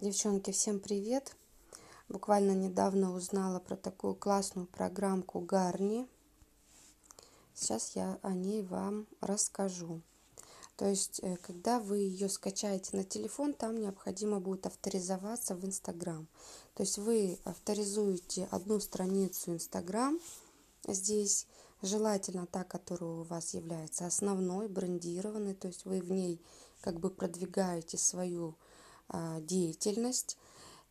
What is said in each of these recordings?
Девчонки, всем привет! Буквально недавно узнала про такую классную программку Гарни. Сейчас я о ней вам расскажу. То есть, э, когда вы ее скачаете на телефон, там необходимо будет авторизоваться в Инстаграм. То есть вы авторизуете одну страницу Инстаграм здесь, желательно та, которая у вас является основной, брендированной, то есть вы в ней как бы продвигаете свою а, деятельность,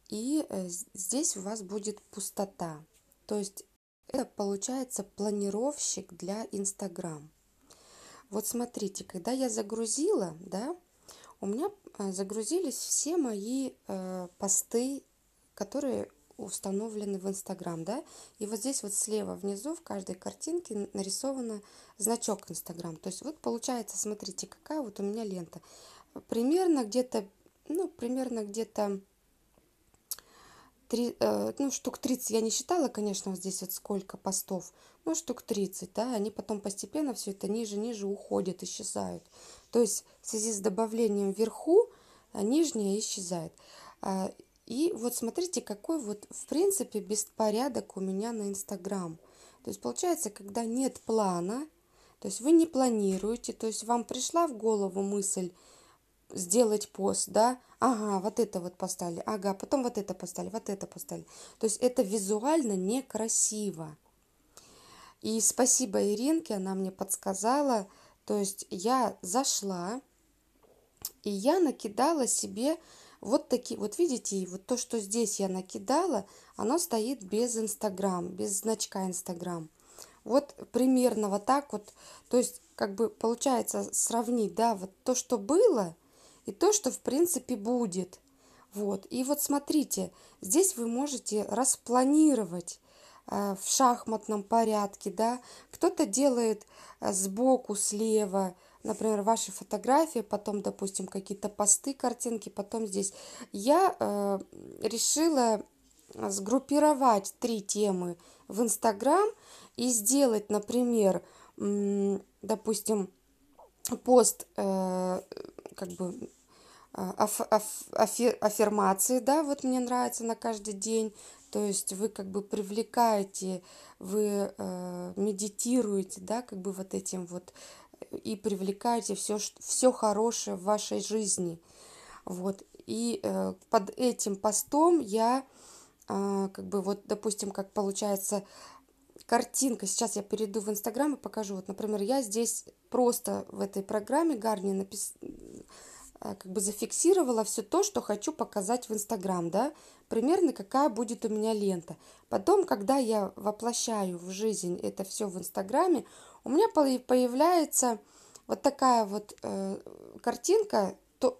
и э, здесь у вас будет пустота. То есть это получается планировщик для Инстаграм. Вот смотрите, когда я загрузила, да, у меня э, загрузились все мои э, посты, которые установлены в Инстаграм, да, и вот здесь вот слева внизу в каждой картинке нарисован значок Инстаграм, то есть вот получается, смотрите, какая вот у меня лента, примерно где-то ну, примерно где-то 3, э, ну, штук 30, я не считала, конечно, вот здесь вот сколько постов, ну, штук 30, да, они потом постепенно все это ниже-ниже уходят, исчезают. То есть в связи с добавлением вверху э, нижняя исчезает. А, и вот смотрите, какой вот, в принципе, беспорядок у меня на Инстаграм. То есть получается, когда нет плана, то есть вы не планируете, то есть вам пришла в голову мысль сделать пост, да, ага, вот это вот поставили, ага, потом вот это поставили, вот это поставили. То есть это визуально некрасиво. И спасибо Иринке, она мне подсказала, то есть я зашла, и я накидала себе вот такие, вот видите, вот то, что здесь я накидала, оно стоит без Инстаграм, без значка Инстаграм. Вот примерно вот так вот, то есть как бы получается сравнить, да, вот то, что было – и то, что в принципе будет. Вот. И вот смотрите, здесь вы можете распланировать э, в шахматном порядке, да, кто-то делает э, сбоку, слева, например, ваши фотографии, потом, допустим, какие-то посты, картинки, потом здесь. Я э, решила сгруппировать три темы в Инстаграм и сделать, например, допустим, пост, э, как бы а, аф, аф, афир, аффирмации, да, вот мне нравится на каждый день, то есть вы как бы привлекаете, вы э, медитируете, да, как бы вот этим вот и привлекаете все, все хорошее в вашей жизни, вот, и э, под этим постом я, э, как бы вот, допустим, как получается, картинка. Сейчас я перейду в Инстаграм и покажу. Вот, например, я здесь просто в этой программе Гарни напис... А, как бы зафиксировала все то, что хочу показать в Инстаграм, да, примерно какая будет у меня лента. Потом, когда я воплощаю в жизнь это все в Инстаграме, у меня появляется вот такая вот э, картинка, то,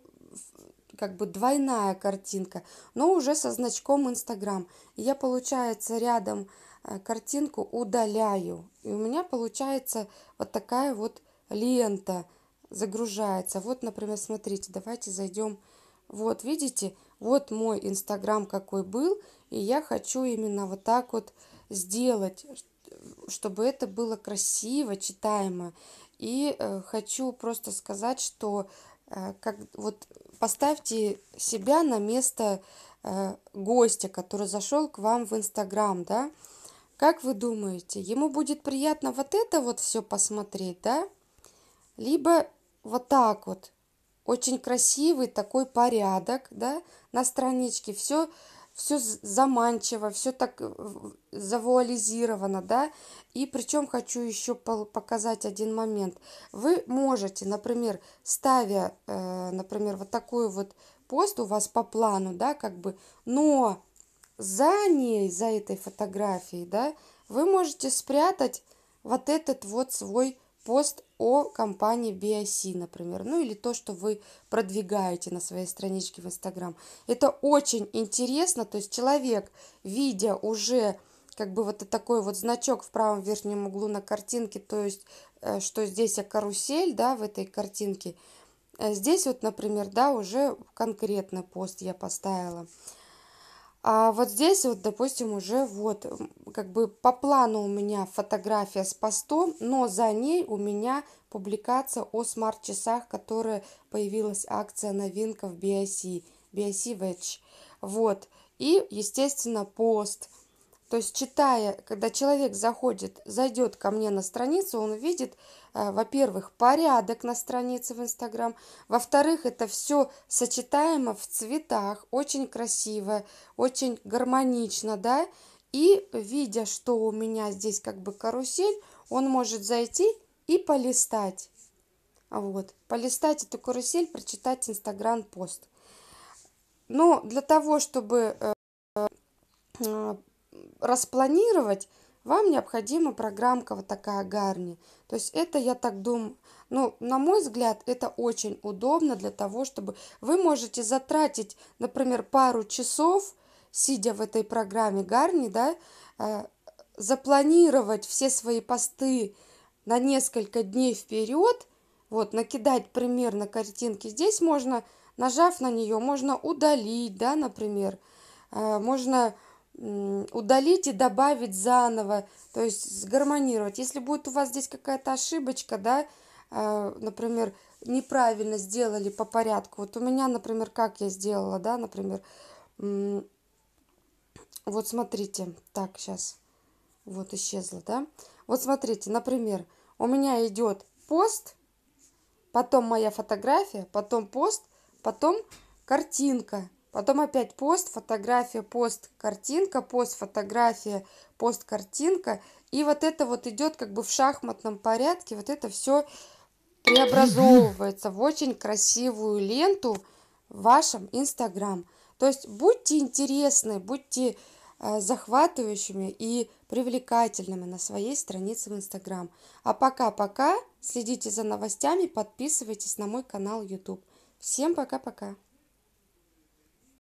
как бы двойная картинка, но уже со значком Инстаграм. Я, получается, рядом э, картинку удаляю, и у меня получается вот такая вот лента – загружается. Вот, например, смотрите, давайте зайдем. Вот, видите, вот мой инстаграм какой был, и я хочу именно вот так вот сделать, э, чтобы это было красиво, читаемо. И э, хочу просто сказать, что э, как, вот поставьте себя на место э, гостя, который зашел к вам в инстаграм, да, как вы думаете, ему будет приятно вот это вот все посмотреть, да? Либо вот так вот. Очень красивый такой порядок, да, на страничке. Все, все заманчиво, все так э, завуализировано, да. И причем хочу еще показать один момент. Вы можете, например, ставя, э, например, вот такой вот пост у вас по плану, да, как бы, но за ней, за этой фотографией, да, вы можете спрятать вот этот вот свой пост о компании BIC, например, ну или то, что вы продвигаете на своей страничке в Инстаграм. Это очень интересно, то есть человек, видя уже как бы вот такой вот значок в правом верхнем углу на картинке, то есть э, что здесь я карусель, да, в этой картинке, э, Здесь вот, например, да, уже конкретно пост я поставила. А вот здесь вот, допустим, уже вот как бы по плану у меня фотография с постом, но за ней у меня публикация о смарт-часах, которая появилась акция новинка в BIC, BIC Wedge. Вот. И, естественно, пост – то есть, читая, когда человек заходит, зайдет ко мне на страницу, он видит, э, во-первых, порядок на странице в Инстаграм, во-вторых, это все сочетаемо в цветах, очень красиво, очень гармонично, да, и видя, что у меня здесь как бы карусель, он может зайти и полистать. Вот, полистать эту карусель, прочитать Инстаграм-пост. Но для того, чтобы э, э, распланировать, вам необходима программка вот такая Гарни. То есть это, я так думаю, ну, на мой взгляд, это очень удобно для того, чтобы вы можете затратить, например, пару часов, сидя в этой программе Гарни, да, э, запланировать все свои посты на несколько дней вперед, вот, накидать примерно картинки. Здесь можно, нажав на нее, можно удалить, да, например, э, можно удалить и добавить заново, то есть сгармонировать. Если будет у вас здесь какая-то ошибочка, да, а, например, неправильно сделали по порядку. Вот у меня, например, как я сделала, да, например, вот смотрите, так, сейчас, вот исчезла, да. Вот смотрите, например, у меня идет пост, потом моя фотография, потом пост, потом картинка. Потом опять пост, фотография, пост, картинка, пост, фотография, пост, картинка. И вот это вот идет как бы в шахматном порядке. Вот это все преобразовывается в очень красивую ленту в вашем Инстаграм. То есть будьте интересны, будьте э, захватывающими и привлекательными на своей странице в Инстаграм. А пока-пока, следите за новостями, подписывайтесь на мой канал YouTube. Всем пока-пока!